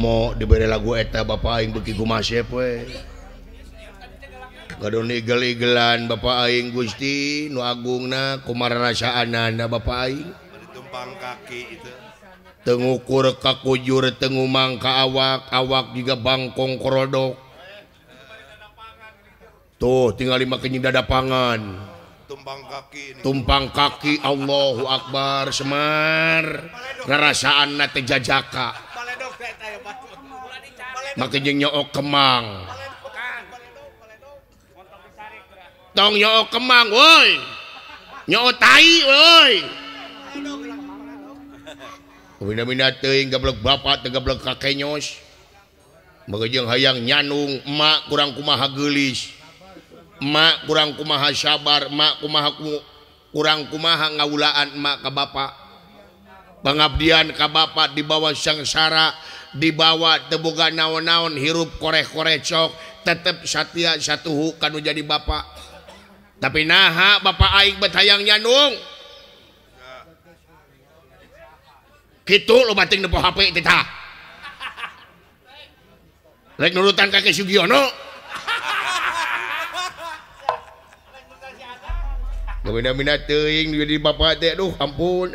mau diberi lagu eta baing begitu Bapaking Gustigung kumaraaan baingkur kakujur tenguangngka awak awak juga bangkong koroddo tuh tinggallima da dapangan kaki tumpang kaki Allahhu akbar Semar kerasaanjajakak punya makang okang tongkemang wo nyosbagajeng hayang nyaung mak kurang kumaha gelis mak kurang kumaha sabar makku maakmu kurang kumaha ngaulaan maka ka bapak pengabdian Ka Bapak dibawa sangsara dibawa debuka naon-naon hirup kore-kore cok tetap Satia satu hu kan jadi Bapak tapi naha Bapak Aikbertayang nyaung gitu lo batutan ampun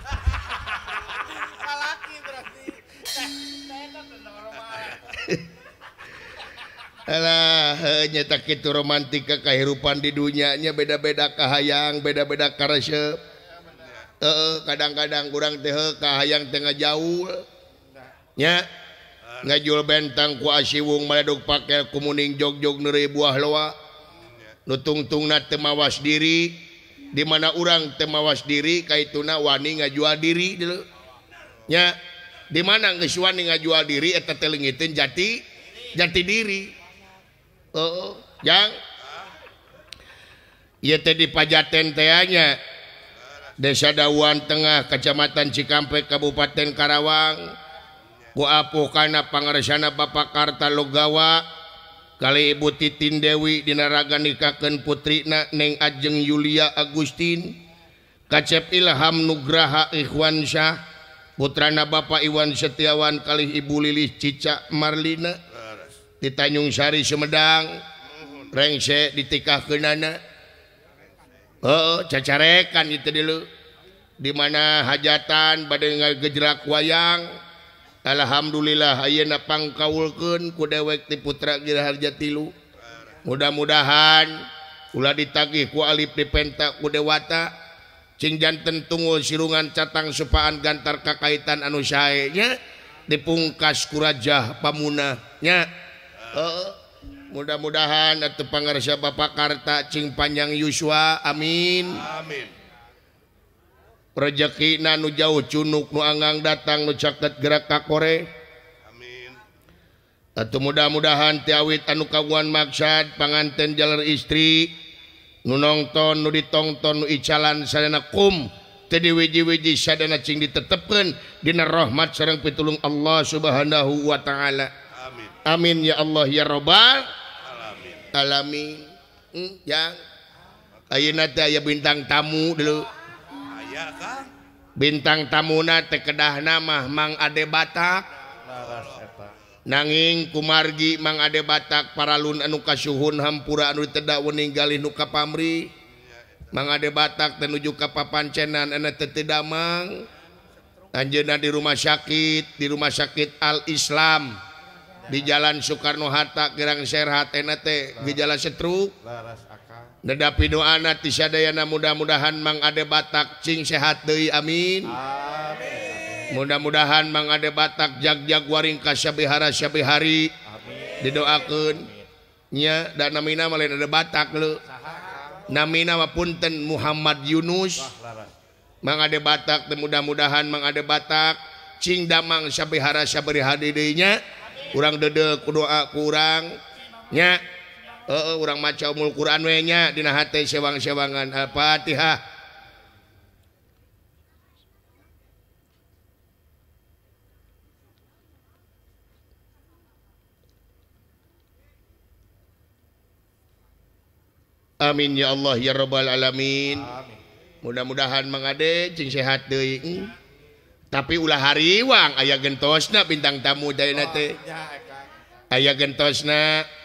punya ha berarti nyetak itu romantika kehidupan di dunianya beda-bedakahahaang beda-beda karsep eh, kadang-kadang kurang Tkah eh, yang tengah jauhnya ngajul benttang kuasi wong medo pakai kuning jog-jog nere buah loa nutung-tung na mawas diri di mana orang temawa diri kaitu Na Wani jual diri ya di mana jual diriitin jati jati diria Dawan Tengah Kecamatan Cikape Kabupaten Karawangpo karena Panggerana Bapakarta Logawa ibu Titin Dewi diraga nikaken putrina neng Adjeng Yulia Agustin kacep Iilahham Nugraha Ikhwansyah putranna Bapak Iwan Setiawan kali ibu Lilis Cak Marlina Titan Nsari Sumedangngsek dikenana cacarekan itu di dimana hajatan badengar gejrak wayang di Quran Alhamdulillah Ayye napang kauulken kudewek di putra Giharjatilu mudah-mudahan la ditagih kuali pipentak kudewata cincjan tentunggu sirungan catang Suppaaan gantar kakaitan anus synya di pungkas kujah Pamunnya mudah-mudahan Da Pangarya Bapakarta Cpanjang Yusua amin amin jauhcunuk nuanggang datang nu caket gerakak kore atau mudah-mudahan tiwi tan kaguan maksad pangantenjalur istri nunton di tongton alan saya wijji-wiji ditepen Dinarrahhmat seoranging pitulung Allah Subhanahu Wa Ta'alamin amin ya Allah ya robbal almin hmm, ya bintang tamu dulu Hai bintang Tamuna te kedah nama Mang Ade Batak nanging kumargi Ma ade Batak para Lu anuuka suhun Hampura an tedauning Galukaammri Ma ade Batak tenju kapapan Cnan N daang Tanjenna di rumah sakit di rumah sakit al-islam di Jalan Soekarno Hatta Gerang sehat NT Wijala Seruk da doatisadaana mudah-mudahan Ma ada Batak Ching sehati Amin mudah-mudahan Ma ada Batak jagjak waringkasyaharayahari didoakan ya dan ada Batak lo namina wapun dan Muhammad Yunus Ma ada Batak dan mudah-mudahan Ma ada Batak Ching damangyaharayabri hadnya kurang dede kudoa kurangnya orang macamulqunyahatiwangw ah, amin ya Allah ya robbal alamin mudah-mudahan mengadek sehat hmm. tapi ulah hariwang aya genttosna bintang tamu oh, ayagenttosna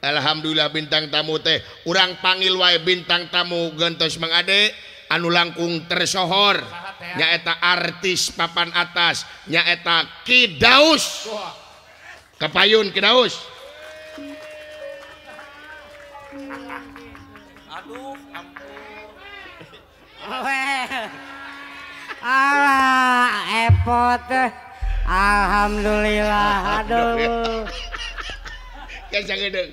buat Alhamdulillah bintang tamu teh urang pangilway bintang tamu gentos mengadek anu langkung tersohornyaeta artis papan atas nyaeta kidaus keayunuh Alhamdulillahuhide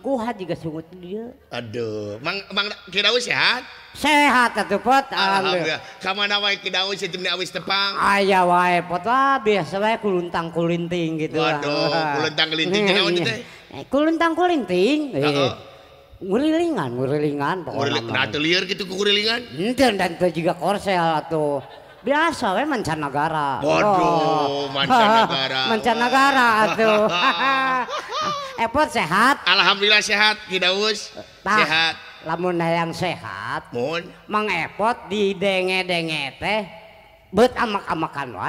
Guha juga sungut dia. Aduh, Mang Mang Kidaus sehat? Sehat atuh pot. Alhamdulillah. Ka mana wae Kidaus jeung awis tepang? Aya wae pot wah biasa wae kuluntang kulinting gitu. Waduh, lah. kuluntang kulinting naon teh? Kuluntang kulinting. Heeh. Ngurilingan, ngurilingan pokoknya. Ngurilingan, nah, liar gitu ngurilingan? dan juga korsel atau biasa mancanagaracagarauh oh. ha epot sehat Alhamdulillah sehat kita pahat lamun yang sehat pun mengepot di denge-denge teh be amak-akan wa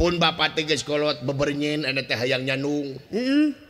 pun Bapak tegeskolot bebernnyiin ada teh yang nyanung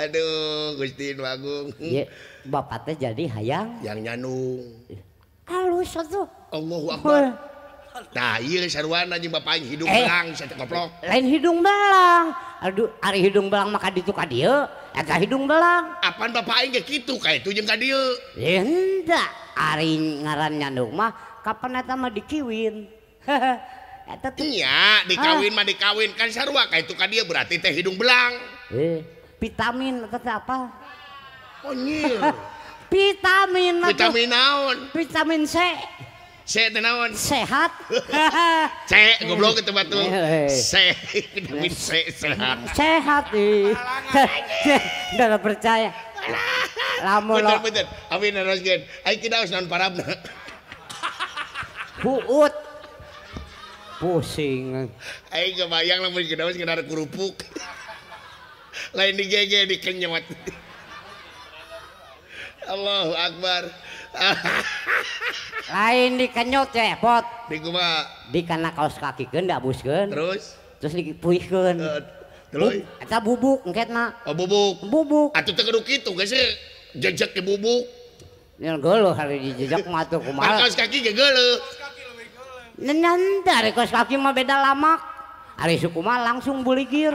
Ad Gu Agung Bapaknya jadi hayang yang nya harus hidlang lain hidunglang Aduh hidunglang maka diil agak hidung belangan bain gitu kayak tu Ari nganya mah kapan dikiwinnya dikawinmah ah. kawin kan itu dia berarti teh hidung belang eh. vitamin atau apa konyil vitamin vitamin naon vitamin C C itu naon sehat C goblok itu batu iya, iya. C vitamin C sehat sehat ih udah percaya lamun lo bener amin naraskeun ya ai harus naon parabna buut pusing ai kebayang lamun harus ngenar kerupuk lain di dikenyot Allahu Akbar lain dikenyot ya pot di kuma di karena kaos kaki genda busken terus terus dipuihkan eh, terus kita bubuk engket nak oh bubuk bubuk atau tegeduk itu gak jejak ke bubuk yang gelo hari jejak matu kuma kaos kaki gak gelo Nenantar kaos kaki mah beda lamak hari suku mah langsung buligir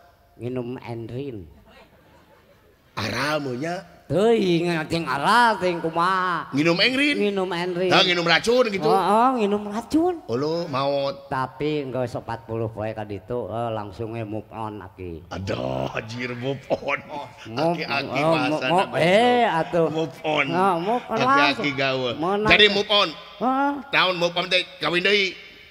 minum endrin aramunya Teuing ting arah ting kumaha. Nginum engrin. Nginum engrin. Nah, nginum racun gitu. oh, oh, nginum racun. Ulu maut. Tapi enggak usah 40 poe ka itu uh, eh, langsung e move on aki. Aduh, jir oh, eh, oh, move on. Aki aki bahasa. Oh, eh atuh. Move on. Heeh, oh. move on. Aki aki gawe. Jadi move on. Heeh. Tahun move on teh kawin deui.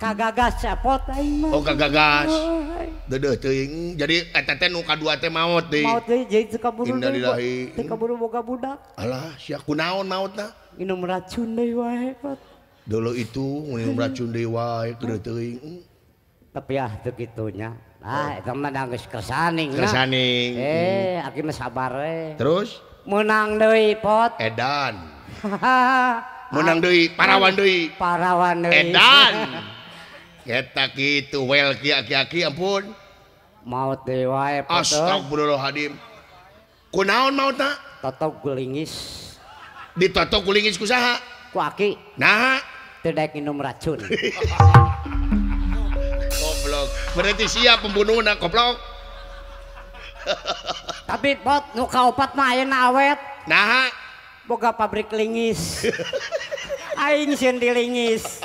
kagagas cepot aing Oh kagagas. deudeuh teuing. Jadi eta teh nu kadua teh maot deui. Maot deui jadi teu kaburu. Innalillahi. Teu kaburu boga budak. Alah, sia kunaon maotna? Minum racun deui wae Dulu itu minum racun deui wae kedeu teuing. Tapi ah teu kitunya. Ah, eta mah da geus kersaning. Nah. Kersaning. Eh, aki mah sabar we. Terus? Menang deui pot. Edan. Menang deui, parawan deui. Parawan deui. Edan. Eta ya, gitu well kia kia kia ampun. Maut deui wae potong. Astagfirullahaladzim. Kunaon mau tak? Totok gulingis. Ditotok gulingis kusaha? Ku aki. Nah. Tidak minum racun. goblok. Berarti siap pembunuhan goblok. Tapi pot nu kaopat mah aya awet. Nah. Boga pabrik lingis. Aing sieun dilingis.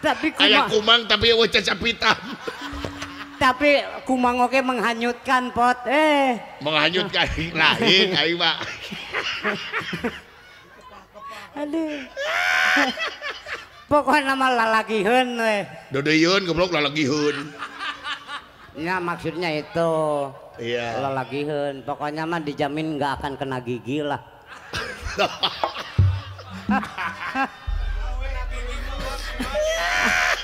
tapi kumang. Ayah kumang tapi ya hitam. tapi kumang oke menghanyutkan pot. Eh. Menghanyutkan lain aing pak. Aduh. Pokoknya nama lalagiheun Dodo Dedeyeun goblok hun. Ya maksudnya itu. Iya. hun, Pokoknya mah dijamin nggak akan kena gigi lah.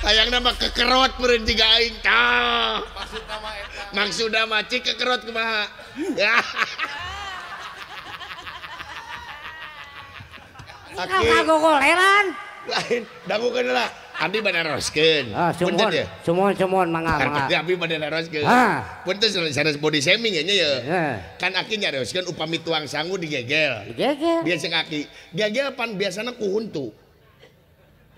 hayang nama kekerot berhenti aing tah maksud nama cik kekerot kumaha Aki ya. kagogoleran lain dagu kenela Abdi bade roskeun. Ah, sumun, ya? sumun, mangga, mangga, Tapi Abdi bade roskeun. Ah. Punten ah. sanes body shaming nya ya. Yeah. Kan aki nyaroskeun upami tuang sangu digegel. Digegel. Biasa aki. Gegel pan biasana kuhuntu.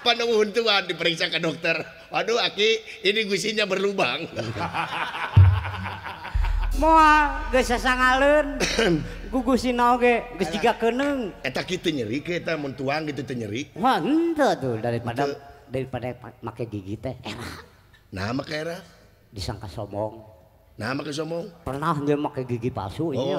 punya padaan diperangkan dokter Waduh aki ini guinya berlubang ha alun gu Sinaugenengak gitu nyeri gitu nyeri daripada daripada make gigi teh nama disangka somong nama somong pernah nggakmak gigi palsu oh,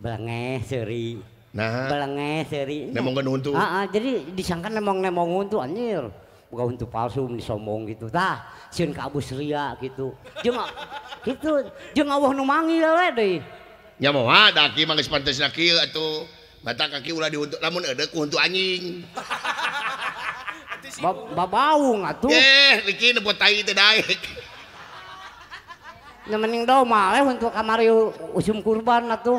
belenge seri nah belenge seri nemong kan untu ah, ah, jadi disangka nemong nemong untuk anjir bukan untuk palsu sombong gitu tah siun ke abu ria gitu jeung gitu jeung wah numangi lah deh, deh ya mau da ki mangis pantas naki kieu atuh mata kaki ulah diuntuk namun ada ku untuk anjing ba nggak tuh, eh riki nebut tayi teu daek Nyemening doma eh, untuk kamari usum kurban atuh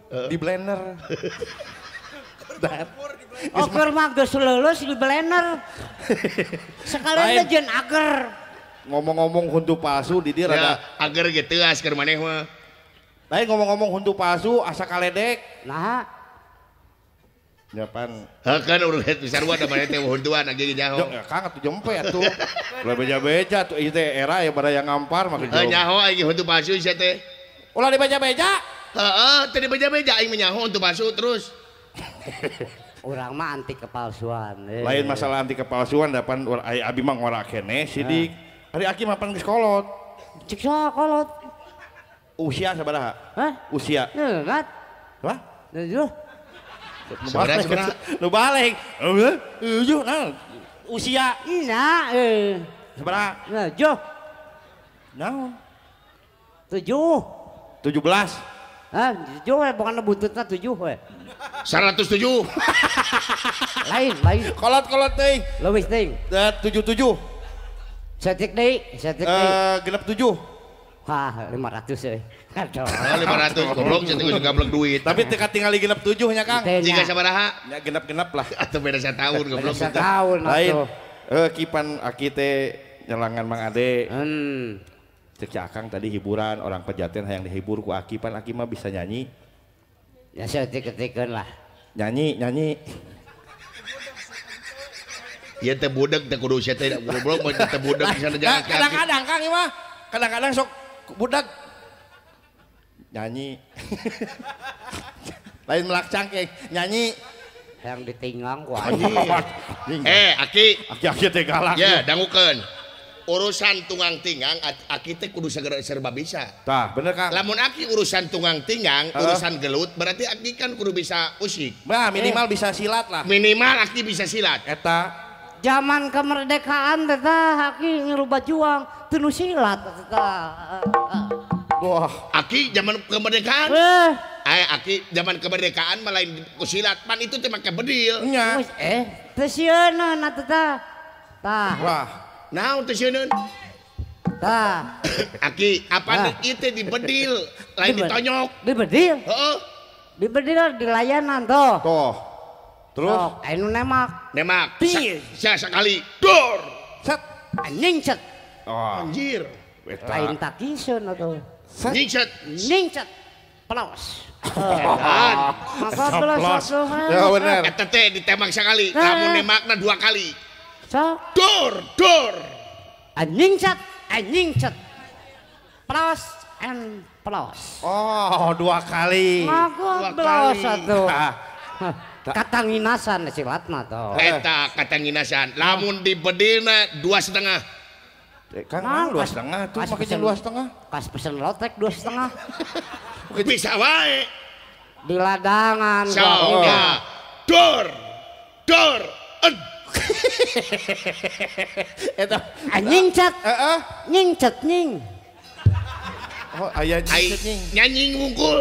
Di blender. Oker nah. oh, mah geus lulus di blender. Sekalian jen agar. Ngomong-ngomong huntu palsu di dia ya, rada Agar gitu asker maneh mah. Lain ngomong-ngomong huntu palsu asa kaledek. Nah. Japan. Ya, kan urut besar buat namanya teh huntuan lagi nyaho. Ya, ya kang atuh jempe atuh. Bebeja-beja tuh itu era ya pada yang ngampar mah. Nyaho lagi huntu palsu ieu teh. Ulah beja beja Heeh, tadi beja-beja aing menyaho untuk masuk terus. Orang mah anti kepalsuan. Eh. Lain masalah anti kepalsuan dapan ai abi mah ngora kene sidik. Eh. Hari aki mah pan kolot. Cek soal kolot. Usia sabaraha? Hah? Usia. Ngat. Wah? Nuju. Sabaraha Nu balik. Heeh. Nuju nah. Usia. Ina, eh. Sabaraha? Nah, Naon? Tujuh. Tujuh belas. Ah, tujuh we, eh, bukan buntutnya tujuh eh. Seratus 107. lain, lain. Kolot-kolot nih? Leuwih teuing. Uh, tujuh. Eh. Ah, setik nih. setik nih. Genap genep 7. Hah, 500 euy. Aduh. 500 goblok ceuk geus gablek duit. Tapi teu katingali genep tujuhnya Kang. Jika sabaraha? Ya genep-genep lah. Atau beda setahun. goblok. Beda setahun. Lain. Eh, kipan aki teh nyelangan Mang Ade. Hmm. Cek Akang tadi hiburan orang pejaten yang dihibur ku Aki pan Aki mah bisa nyanyi. Ya saya ketik ketikkan lah. Nyanyi nyanyi. Iya teh budak teh kudu sia teh goblok mah teh budak bisa jalan Kadang-kadang Kang iya mah kadang-kadang sok budak nyanyi. Lain melak cangkeng nyanyi yang ditinggang ku anjing. eh, Aki. Aki-aki teh galak. Ya, dangukeun urusan tunggang tingang aki teh kudu segera serba bisa. Tah, bener kang Lamun aki urusan tunggang tingang, uh. urusan gelut, berarti aki kan kudu bisa usik. Bah, eh. minimal eh. bisa silat lah. Minimal aki bisa silat. Eta zaman kemerdekaan teta aki ngerubah juang tenu silat teta. Wah, aki zaman kemerdekaan. Eh. Ayah aki zaman kemerdekaan malain kusilat pan itu teh make bedil. Nya. Eh, teh sieuna na teta. Tah. Wah. Nah untuk sieun? Tah. Aki, apa nah. itu di bedil, lain di ditonyok. Di bedil? oh, Di bedil di layanan toh. Toh. Terus? Toh, anu nemak. Nemak. Pi. Sa sekali. Dor. Set. Anjing set. Oh. Anjir. Beta. Lain takisun atau. Set. Nyingset. Nyingset. Pelos. Maka pelos. Ya benar. Eta teh ditembak sekali, kamu nemakna dua kali kerja dor dor anjing cat anjing cat plus and plus oh dua kali aku dua plus satu ah. katanginasan si Latma tuh eh, eta katanginasan lamun di bedina dua setengah eh, kan nah, anu dua setengah tuh makanya dua setengah kas pesen lotek dua setengah bisa wae di ladangan so, oh. dor dor Eta anjing ah, cat. Heeh. Nying cat nying. Oh, aya nying cat nying. Nyanying ngungkul.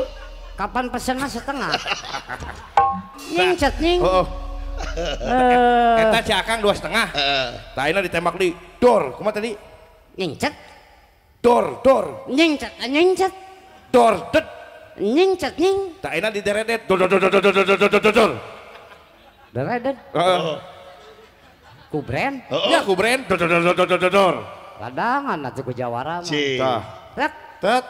Kapan pesenna setengah? nying cat nying. Heeh. Oh, oh. Uh. Eta si Akang dua setengah. Heeh. Uh. ditembak di dor. Kumaha tadi? Nying cat. Dor, dor. Nying cat, nying cat. Dor, det. Nying cat nying. Taina dideret dor dor dor dor dor dor dor dor dor. Deredet. Heeh. Oh. Kubren? oh, ya. kubren. Dor dor dor dor dor dor. Ladangan atuh ku jawara mah. Tet. Tet.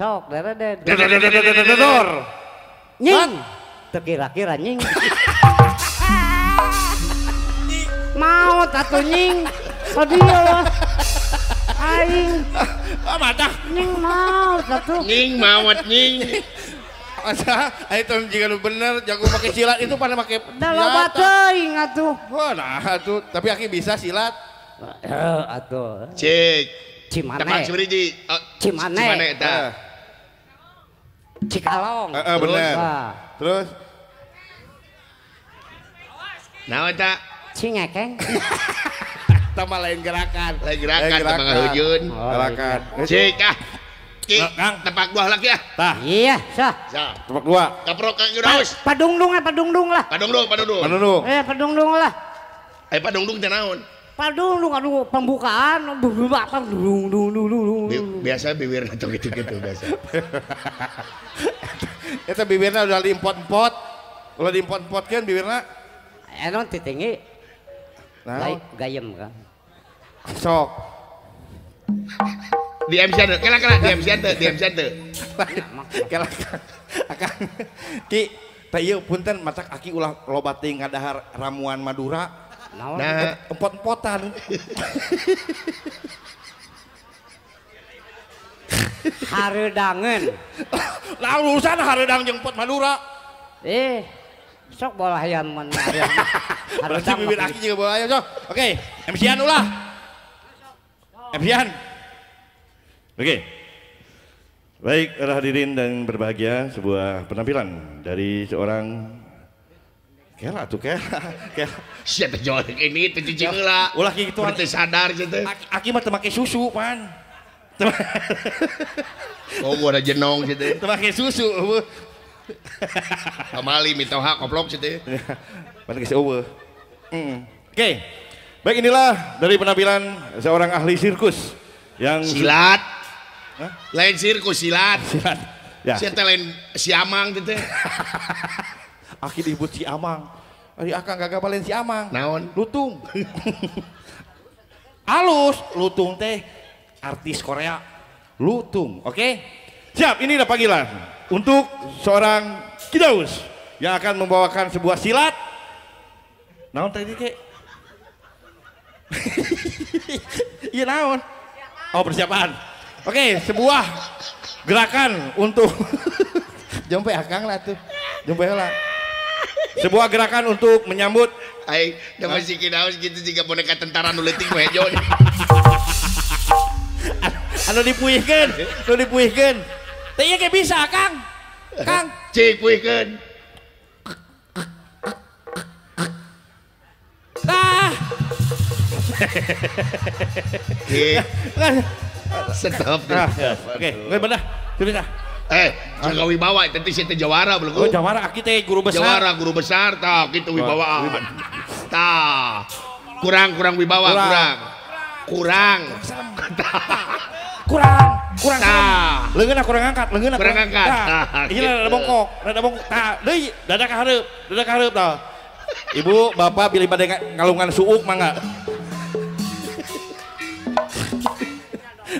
Cok, dereden. Dor dor dor dor dor dor. Nying. Teu kira-kira nying. Mau tatu nying. Sadio. Aing. Ah, ah mata Nying mau tatu. Nying mau nying. Masa, ah, itu jika lu bener, jago pakai silat itu pada pakai lo batu ah. ingat tuh. Wah, nah tuh tapi aki bisa silat. Eh atuh. Cik. Cimane. Temang sebriji. Eh, Cimane. Cimane eta. Eh. Cikalong. Eh, eh bener. Terus Nah, eta cingekeng. Tambah lain gerakan. Lain gerakan, tambah ngahujun. Gerakan. Oh, iya. Cik ah. Ki. Kang. Tepak dua lagi ya. Ah. Tah. Iya, sah. Sah. Tepak dua. Kaprok kang Yunus. Pa, padungdung ya, padungdung lah. Padungdung, padungdung. Padungdung. Eh, padungdung lah. Eh, padungdung teh naon? Padungdung aduh pembukaan apa dung dung dung dung. Biasa bibir atau gitu-gitu biasa. Eta bibirnya udah diimpot-impot. Udah diimpot-impot kan bibirnya? Eh, non titingi. Nah, gayem kan. Sok di MC anda kela kela di MC anda di MC anda kela akan ki tayo punten macak aki ulah loba teh ngadahar ramuan Madura nah empot-empotan haredangen lah urusan haredang jeung pot Madura eh sok bola hayam men berarti bibir aki juga bolah ya sok oke MC-an ulah mc Oke. Baik, para hadirin dan berbahagia, sebuah penampilan dari seorang Kela tuh kela, kela. Siapa jual ini tuh cuci Ulah gitu. Berarti sadar gitu. Aki mah temake susu pan. oh gua ada jenong gitu. Temake susu. Kamali mitoha koplok gitu. Pan geus eueuh. Mm. Oke. Baik inilah dari penampilan seorang ahli sirkus yang silat lain sirkus silat. Silat. Ya. Si lain si Amang gitu. Aki dibut si Amang. Ari akang gagal paling si Amang. Naon? Lutung. Alus, lutung teh artis Korea. Lutung, oke? Okay? Siap, ini udah panggilan untuk seorang Kidaus yang akan membawakan sebuah silat. Naon tadi kek? Iya naon? Oh persiapan. Oke, sebuah gerakan untuk jompe akang lah tuh. Jompe lah. Sebuah gerakan untuk menyambut Hai, nama masih kinaos gitu jika boneka tentara nuletik gue mejo. Anu dipuihkan, anu dipuihkan Tapi kayak bisa, Kang. Kang. Cik puihkan ah. Tah. Stop. Ah, oke, gue bener. Terus ah. Eh, jaga wibawa, tadi saya jawara belum. Oh, jawara, aki teh guru besar. Jawara, guru besar, tak kita wibawa, Tah, kurang, kurang wibawa, kurang. Kurang. Kurang, kurang. Tah. Lengan aku kurang angkat, lengan kurang angkat. Ah, ini gitu. ada bongkok, ada bongkok. Tah, deui, dada ka hareup, dada ka hareup Ibu, bapak pilih pada ngalungan suuk mangga.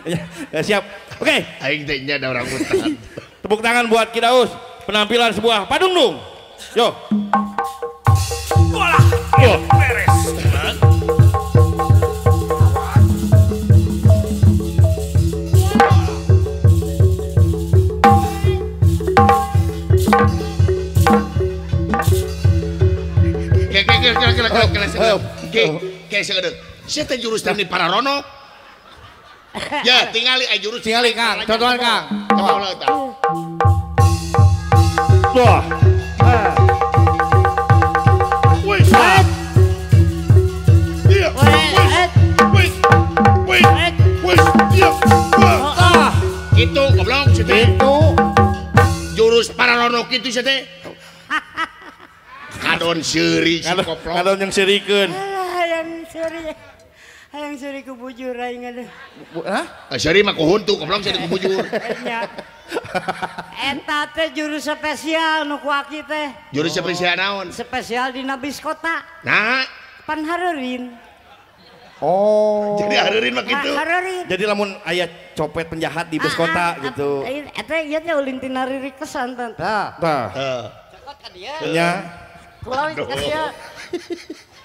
ya, siap. Oke. Okay. Aing tehnya ada orang hutan. Tepuk tangan buat Kidaus. Penampilan sebuah Padung Dung. Yo. bola Yo. Beres. Kayak kayak kayak kayak kayak kayak kayak kayak kayak kayak kayak kayak kayak kayak kayak kayak kayak ya tinggali ayo jurus tinggali kang contohan kang wah oh, oh. itu goblok sete itu jurus paranormal itu sete kadon seri kadon yang serikeun kadon ah, seri Hayang suri ku aing aduh. Hah? Ah, Seri mah ku huntu, goblok suri ku Nya. Eta teh juru spesial nu ku teh. Juru spesial naon? Spesial dina biskota. Nah. Pan hareurin. Oh. Jadi harerin mah gitu. Ah, harerin. Jadi lamun ayat copet penjahat di bus ah, gitu. Eh, eta iya teh ulin tina ririk kesan teh. Tah. Tah. Nah. Cekot ka dia. Nya. Kulau ka dia.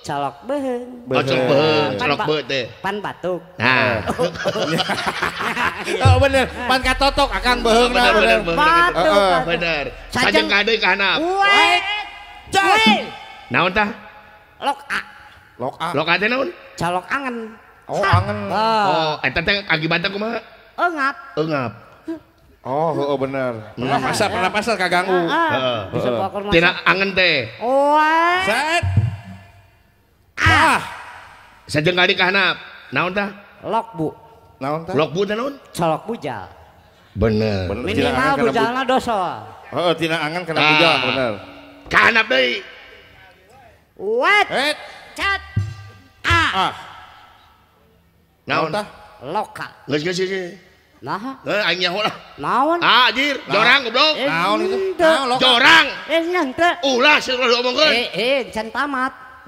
colok beuheung. Oh, colok beuheung, colok beuh teh. Pan batuk. Nah. oh bener, pan katotok akang beuheung nah bener. Batuk. Gitu. Bener. Sajeng kadeui ka handap. Wek. Cai. Naon tah? Lok A. Lok A. Lok A teh naon? Colok angen. Oh, angen. Oh, eta teh akibatna kumaha? Eungap. Eungap. Oh, oh bener. Nah. Pernah pasar, pernah pasar kaganggu. Heeh. Bisa pokor ke Tina angen teh. Oh. Set ah sajeng kali kahanap naon tah lok bu naon tah lok bu teh naon colok bujal bener, minimal bujalna dosa heeh oh, oh, tina angan kana ah. bujal bener kahanap deui wet cat ah, ah. ah. naon tah loka geus geus geus Nah, eh, aing nyaho lah. Naon? Ah, jorang goblok. Naon itu? Eh, naon loka. Jorang. Eh, Ulah sing omongkeun. Eh, eh, can tamat.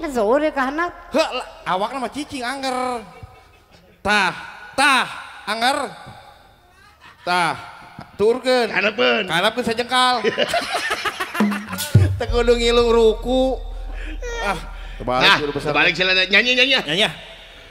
Ngezuhur ya kahanak. Heh, awak nama cicing anger. Tah, tah, anger. Tah, turgen turken. Kanapun. Kanapun sajengkal. Tekudu ngilung ruku. Ah, terbalik nah, besar. Terbalik sila nyanyi nyanyi. Nyanyi. Ah.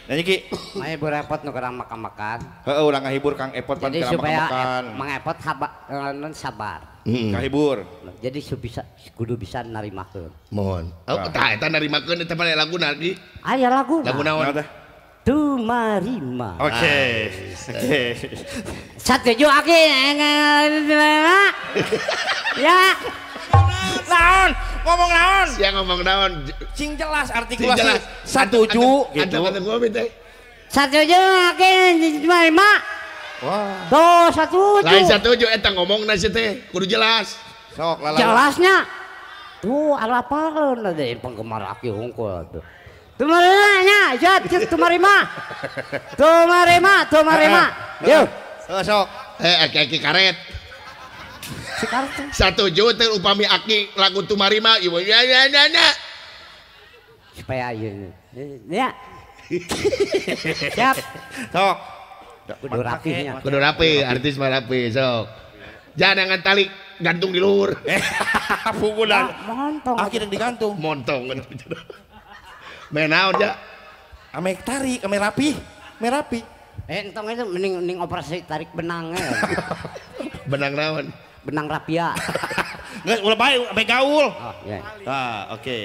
Nyanyi Ki. Mae Bu Repot nu kurang makan-makan. Heeh, urang ngahibur Kang Epot pan kurang makan-makan. Jadi supaya Mang Epot eh, non sabar. Hmm. Kahibur. Jadi bisa kudu bisa narimakeun. Mohon. Oh, tah eta narimakeun eta mah lagu lagi. Aya lagu. Lagu naon? Tumarima. Oke. Oke. Satu jo aki. Ya naon? Ngomong naon? Siang ngomong naon? Cing jelas artikulasi. Cing jelas. Satuju gitu. Ada ngomong teh. Satuju makin lima. Wah. Tuh satuju. Lain satuju eta eh, ngomong nasi teh kudu jelas. Sok lalawan. Jelasnya. Tuh ala paleun ada penggemar aki hungkul tuh. Tumarimanya, jad, tumarima. Tumarima, tumarima. Yuk. Sok. Eh, aki-aki karet satu juta upami aki lagu tumarima ibu ya ya ya ya supaya ayo ya, ya. siap sok kudu rapi ya. kudu rapi artis mah rapi sok jangan tali gantung di luhur pukulan montong akhirnya digantung montong menau ya ame tarik ame rapi ame rapi eh entong itu mending mending operasi tarik benangnya benang lawan benang rapia. Nggak, ulah baik, baik gaul. Oh, iya. Ah, oke. Okay.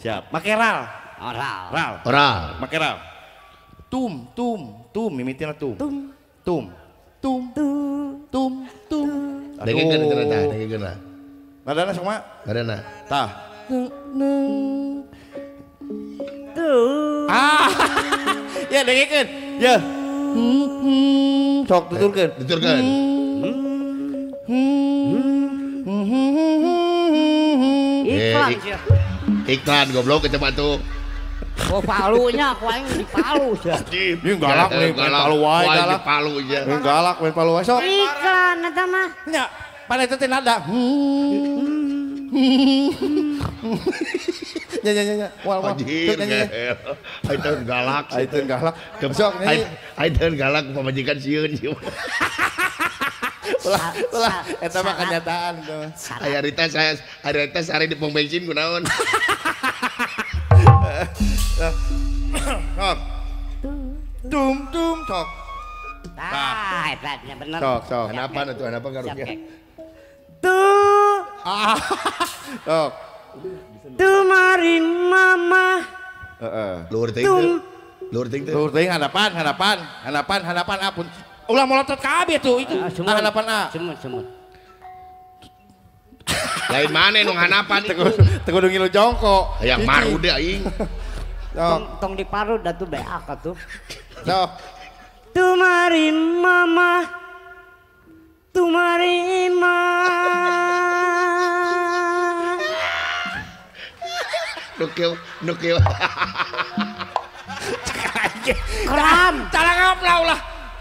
Siap. Makeral. Oral. Ral. Oral. Oh, Makeral. Oh, tum, tum, tum, mimitina tum. Tum. Tum. Tum. Tum. Tum. Tum. Dengekeun eta tah, dengekeun lah. Nadana sok mah? Nadana. Tah. Neng. Tuh. Ah. ya dengekeun. Ya. Hmm. Sok tuturkan, tuturkan. Hmm. Eh, iklan ik goblok coba tuh. Oh palunya kuaing di palu ya. Ini galak nih main palu wae galak. palu ya. Ini galak main palu wae sok. Iklan eta mah. Nya, pan eta teh nada. Nya nya nya. Wal wal. Itu galak. Itu galak. Kebsok nih. Itu galak pamajikan sieun sieun. ulah ulah itu mah ah. kenyataan tuh. Aya Rita saya hari Rita sare di pom bensin kunaon. Sok. Tum tum sok. Tah, eta nya bener. Sok kenapa tuh? Kenapa garunya? Tuh. Ah. Tumarin mama. Heeh. Luhur teuing. Luhur teuing. Luhur teuing hadapan, hadapan, hadapan, hadapan apun ulah molotot kabeh tuh itu. Ah, hanapan A. Cuman cuman. Lain mana nung hanapan itu? dengin lo jongkok, Yang maru deh aing. Tong, tong di paru dah tuh beak tuh. Tuh. Tumari mama. Tumari mama. Nukil, nukil. Kram. Talang ngaplau lah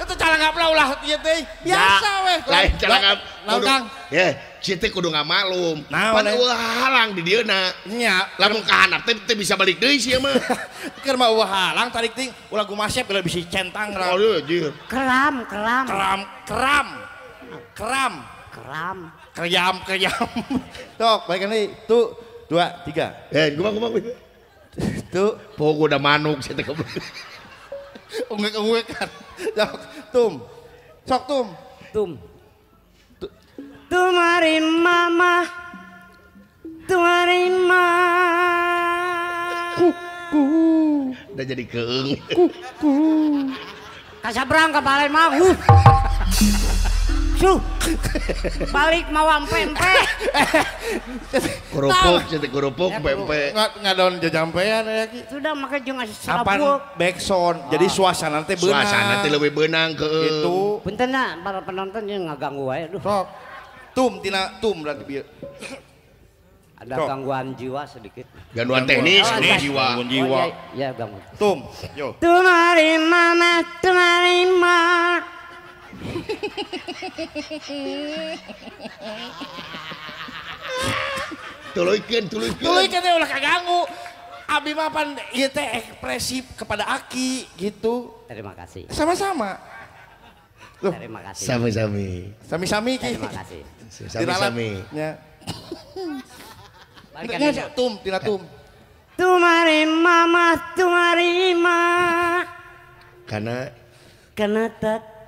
itu cara ngaplau lah iya teh. Biasa ya, weh. Lain cara ngap. Lain kang. Ya, cie teh kudu ngamalum. Nah, pan ulah halang di dia na. Nya, lamun ka handap teh bisa balik deh sia ya, mah. Keur ulah halang tarik ting ulah gumasyep ulah bisa centang ra. Aduh, jir. Keram, keram. Keram, keram. Keram. Keram. Keriam, keriam. Tok, baik nih. Tuh, dua, tiga. Eh, gua gua. Tuh, pokok udah manuk sih teh unggek kan. Sok tum. Cok tum. Tum. Tumarin mama. Tumarin ma. Kuku. Udah jadi keeng. Kuku. Kasabrang kepala mahu. Duh. Balik mau pempe. kerupuk jadi kerupuk ya, pempe. Nggak ngadon jampean ya ki. Sudah maka jeung asa serabuk. backsound. Jadi ah. suasana teh beunang. Suasana teh leuwih beunang ke. Gitu. Punten para penonton jeung ganggu wae. Duh. Sok. Tum tina tum berarti bieu. Ada Sok. gangguan jiwa sedikit. Gangguan, gangguan teknis oh, nih jiwa. Gangguan jiwa. Oh, ya, iya gangguan. Tum. Yo. Tumari mama, tumari mama tuluykeun tuluykeun tuluykeun teh ulah kaganggu abi mah pan ieu teh ekspresif kepada Aki gitu terima kasih sama-sama Loh. Terima kasih. Sami-sami. Sami-sami ki. Terima kasih. Sami-sami. Ya. Balikan ya, tum, tina tum. Tumari mama, tumari ma. Karena karena tak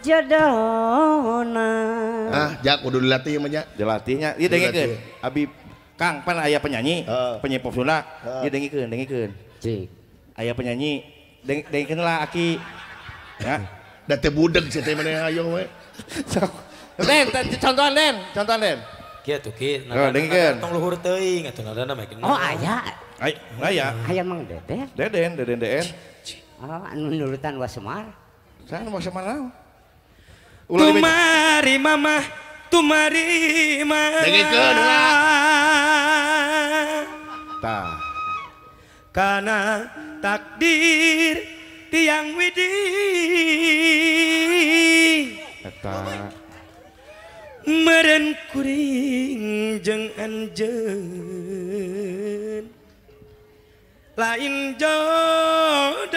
jodohna ah jak udah dilatih mah jak dilatihnya ieu iya, dengikeun abi Kang pan aya penyanyi uh. Ah. penyanyi pop Sunda uh. Ah. Iya, dengikeun dengikeun cik aya penyanyi deng dengekeun lah aki ya da teh budeg sih teh mana hayo we Den contohan Den contohan Den kieu tuh kieu oh, nah dengekeun tong luhur teuing atuh nadana make. oh aya aya aya aya mang deden deden deden deden oh anu nurutan wasumar Saya mau sama tumari mama, tumari mama. Ta. Karena takdir tiang widi. Eta. Eh, Meren kuring jeng anjen lain jodoh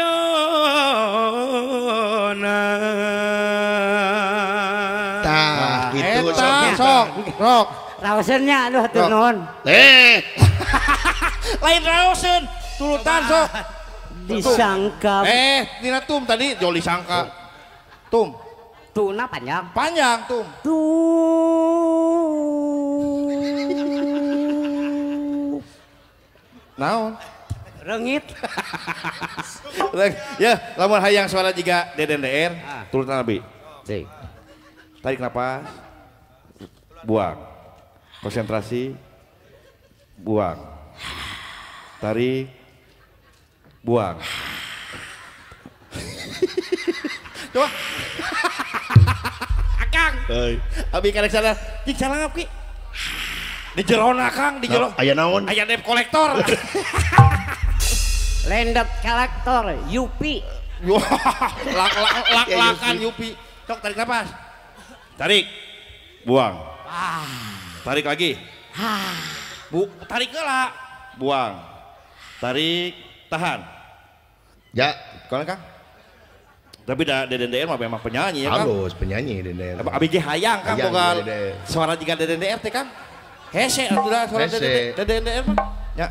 Sok, sok. Rausennya aduh hatur nuhun. Eh. Lain rausen, tulutan sok. Disangka. Eh, tina tum tadi joli sangka. Tum. Tuna panjang. Panjang tum. Tum. Naon? rengit ya lamun hayang suara juga DDNDR ah. turun nabi si tarik napas buang. Konsentrasi, buang. Tarik, buang. Coba. Akang. Abi kalian sana, cik salangap ngapki Di jerona Kang, di jerona. Nah, ayah naon? ayah dep kolektor. Lendet kolektor, Yupi. lak lak lak lakan Yupi. Cok tarik nafas Tarik. Buang. Tarik lagi. Bu, tarik lah. Buang. Tarik, tahan. Ya. Kalau kan Tapi da, Deden DR mah memang penyanyi ya kan? Halus, penyanyi Deden DR. Abg hayang kan bukan suara jika Deden DR teh kan? Hese udah suara Deden DR mah. Ya.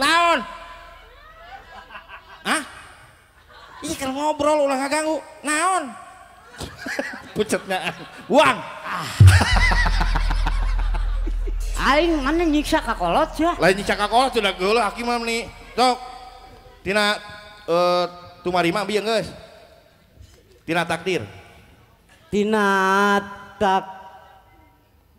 Laon. ah Ih kalau ngobrol ulah ganggu. Naon? pucetnya uang aing mana nyiksa kakolot ya lain nyiksa kakolot sudah gue hakim mah nih sok tina uh, tumarima biang guys tina takdir tina tak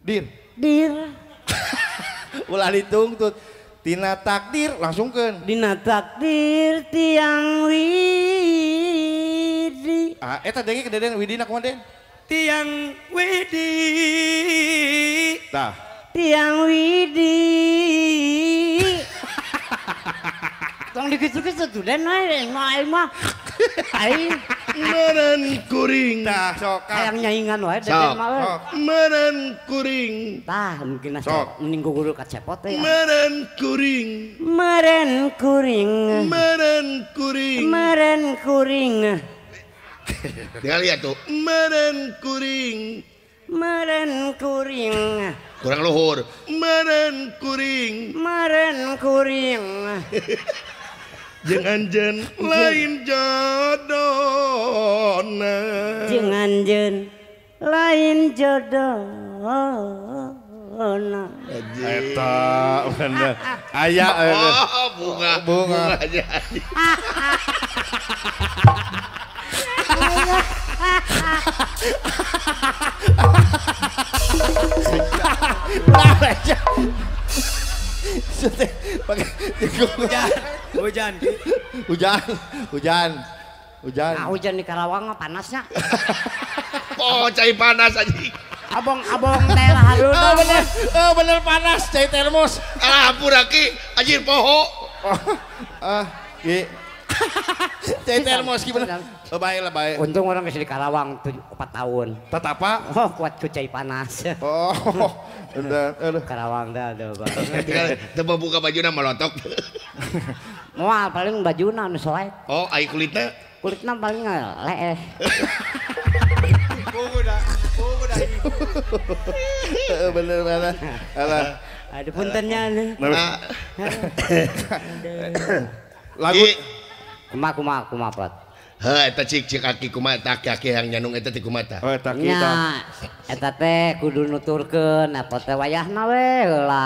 dir dir ulah tuh. tina takdir langsung ke tina takdir tiang widi ah eh dengi kedadean widi nak den Tiang wedi tiang Widi ha mekuring soang nyaingan wajah mekuring tahan so meninggu guru ka cepot mekuring me kuring mekuring mekuring punya kali lihat tuh mekuring me kuring kurang luhur me kuring me kuring jejen lain jodongjen lain jodong aya oh, eh, bunga bunga aja haha pakai hujan hujan hujan ah, hujan hujan hujan di Karawang ah, panasnya oh cai panas aja abong abong teh halu oh, ah, bener oh, bener panas cai termos oh, ah puraki anjir poho ah oh, uh, jadi termos gimana? Lebay, oh, lebay. Untung orang masih di Karawang 4 tahun. Tetapa? Oh, kuat kucai panas. Oh, udah, Aduh. Karawang dah, udah. Tepuk buka bajuna melotok. Mual ah, paling bajuna nu selek. Oh, ai kulitnya? Kulitnya paling eh, leeh. Kuda, kuda ini. Bener bener. Alah. Ada puntennya. nih. Nah. Lagu iya. punya kuma pot dul nuturke nepote wayah nawe la.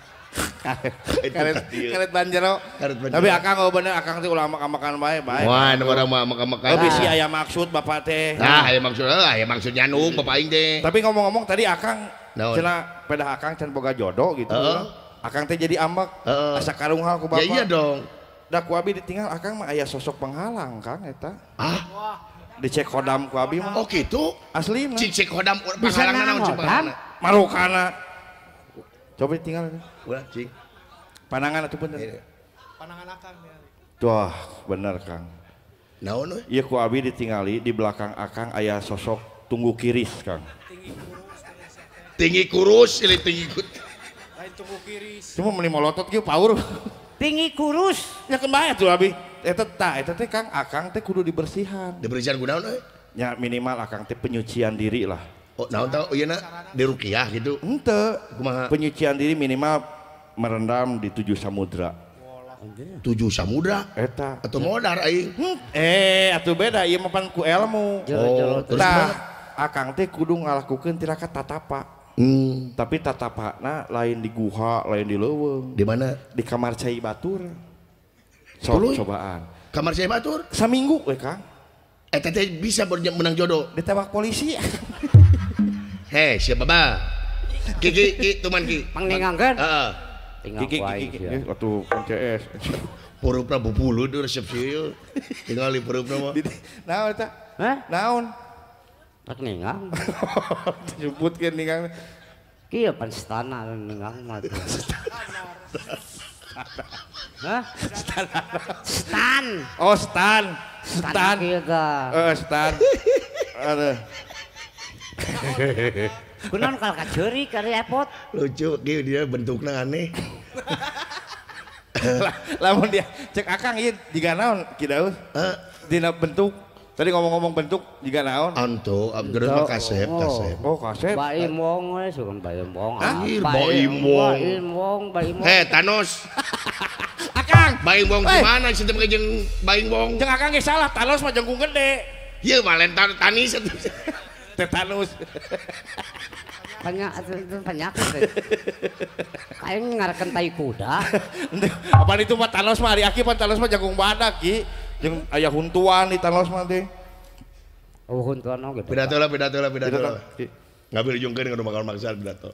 karet karet banjero. Karet banjero. Tapi akang oh bener akang teh ulah makan-makan bae bae. Wah, nomor urang mah makan-makan. Tapi si aya maksud bapak teh. Nah, aya maksud lah, eh, aya maksud nyanung hmm. bapak aing teh. Tapi ngomong-ngomong tadi akang no. pada pedah akang can boga jodoh gitu. Uh Akang teh jadi ambek. Uh -uh. Asa hal ku ya bapak. Ya iya dong. Da ku abi ditinggal akang mah aya sosok penghalang kang eta. Ah. Wah. Dicek kodam ku abi mah. Oh gitu. Asli mah. Cek kodam penghalang naon cek Marokana. Coba tinggal. Ulah, cing. Panangan atau bener? Iya. Panangan akang ya. Wah, bener Kang. Naon we? Iya, ku abi ditingali di belakang akang ayah sosok tunggu kiris, Kang. Tinggi kurus, ini tinggi kurus. Lain tunggu kiris. Cuma meni molotot kieu paur. Tinggi kurus. Ya kembali kan tuh abi. Eta teteh, eta teh Kang, akang teh kudu dibersihan. Dibersihan ku naon Ya minimal akang teh penyucian diri lah. Oh, nah, oh, iya nak di rukiah gitu. Ente. Penyucian diri minimal merendam di tujuh samudra. Tujuh samudra. Eta. Atau modar aing. Hmm. Eh, atau beda ieu iya mah ku ilmu. Oh, terus nah, akang teh kudu ngalakukeun tirakat tatapa. Hmm. Tapi tatapana lain di guha, lain di leuweung. Di mana? Di kamar cai batur. So, cobaan. Kamar cai batur? seminggu, we, Kang. Eh, teteh bisa menang jodoh. tempat polisi. Hei, siapa ba? Kiki, kiki, tuman ki. Pangnengangan. Heeh. Tinggal kiki, kiki, kiki. Waktu CS. Purup Prabu Bulu itu resepsi itu. Tinggal di purup Prabu. Naon itu? Hah? Naon? Tak nengang. Jemput kan nengang. Kiki pan stana nengang mah. Hah? Stan. Oh, Stan. Stan. Stan. Eh, Stan. Stan. Ada. Kunon kalau kajuri kari repot. Lucu ki dia bentuknya aneh. Lamun dia cek akang ieu jiga naon kidau? Heeh. Dina bentuk Tadi ngomong-ngomong bentuk juga naon? Anto, abgeus mah kasep, kasep. Oh, kasep. Oh, baim wong we sugeng baim wong. Anjir, baim wong. Baim wong, baim wong. Heh, Thanos. Akang. Baim wong gimana sih teu jeung baim wong? Akang ge salah, Thanos mah jengkung gede. Iya malah tanis. tetanus banyak itu banyak, aing ngarekan tai kuda apa itu mah tanos mah hari aki pan mah jagung badak ki yang ayah huntuan di tanos mah teh oh huntuan oge oh, gitu. pidato lah pidato lah pidato lah ngambil jungkir dengan rumah maksa pidato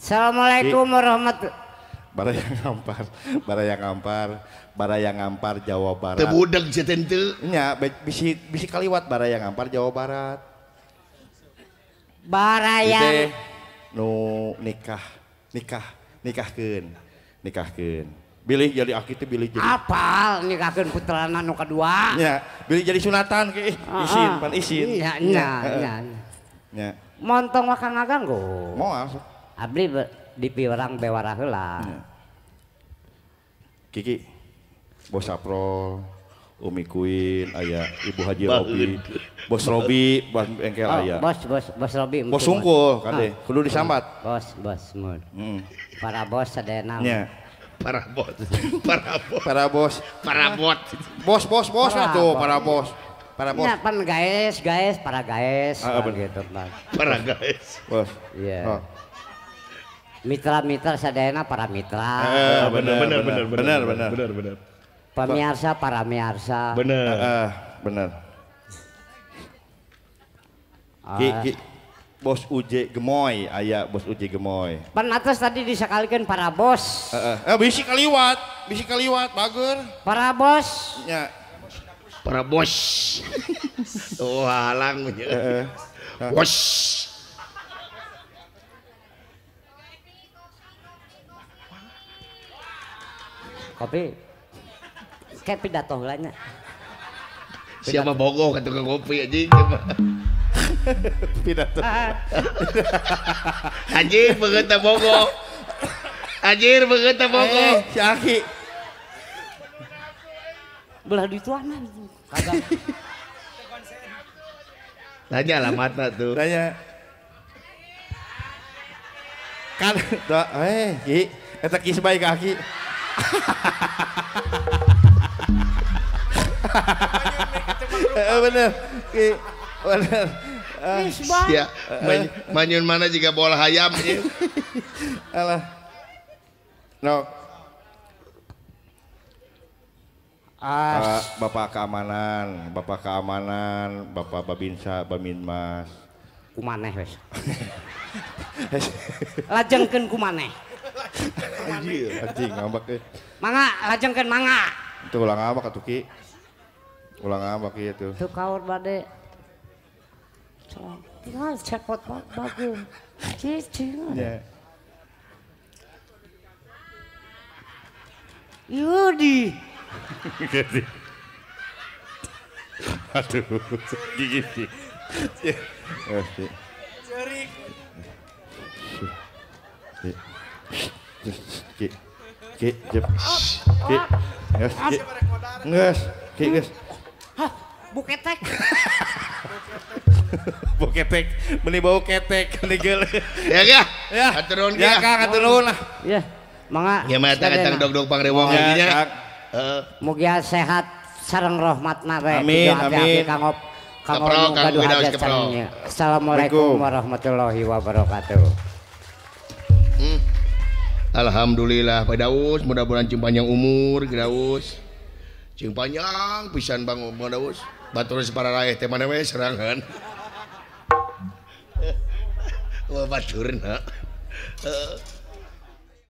Assalamualaikum warahmatullahi Baraya ngampar, baraya ngampar. Baraya ngampar Jawa Barat. Tebudeg sih tentu. Nya, bisi bisi kaliwat Baraya ngampar Jawa Barat. Baraya. nu nikah nikah nikahkeun nikahkeun bilih jadi aki teh bilih jadi apal nikahkeun putrana nu kedua nya bilih jadi sunatan ke ah, isin ah. pan isin iya nya nya nya montong wae kang go. moal ah, abdi di piurang bewara heula kiki Bos Aprol, Umi Queen, ayah Ibu Haji Robi, Bos Robi, Bos Engkel oh, ah, ayah. Bos, bos, Bos Robi. Bos sungkul kan deh, ah. kudu disambat. Bos, bos, mul, Hmm. Para bos sadena. Nya. Para bos, para bos, para bos, para bos, bos, bos, bos, para bos. para bos. Para bos. Nah, pan guys, guys, para guys, ah, gitu, pan. Para guys. Bos. Iya. Yeah. Oh. Mitra-mitra sadayana para mitra. Eh, benar benar benar benar benar benar benar. Pemirsa para miarsa. Bener. Uh, uh, bener. Ah. Ki, ki, bos UJ gemoy, ayah bos UJ gemoy. Pan tadi disekalikan para bos. Uh, Eh bisi kaliwat, bisi kaliwat, bagus. Para bos. Ya. Para bos. Tuh oh, halang. Ya. Eh, eh. Bos. Kopi kayak pidato lainnya. Siapa bogo ke kan tukang kopi aja pidato. Anjir beungeut bogo. Anjir beungeut bogo. Eh, si Aki. Belah dituanan. Kagak. Tanya lah mata tuh. Tanya. Kan, eh, Ki, eta kisbay ke Aki. Eh, bener. Bener. Ah. ya, man, manyun mana jika bola hayam ya. Alah. No. Ah. Bapak keamanan, Bapak keamanan, Bapak Babinsa, Baminmas. Kumaneh wes. lajengkeun kumaneh. Anjir, anjing ngambek. Eh. mangga, lajengkeun mangga, Itu ulang apa katuki? Ulang apa gitu? Tuh kaur bade. Tinggal cekot bagus. Cicing. Ya. Yudi. Gede. Aduh, gigi sih. Jerik. Ki, ki, ki, ki, Hah, bu ketek. bu ketek, meni bau ketek, negel. ya ga, ya. katurun. Ya. ya. Ya kak, katurun lah. Ya, mangga. Ya mata kacang dog-dog pangrewong ya, ya. Mugia sehat sarang rohmat nare, Amin, amin. Kang Kang Olu gaduh hajat sarengnya. Assalamualaikum warahmatullahi wabarakatuh. Hmm. Alhamdulillah Pak Daus, mudah-mudahan panjang umur, Daus. panjang pisan bang baturus para ra serangan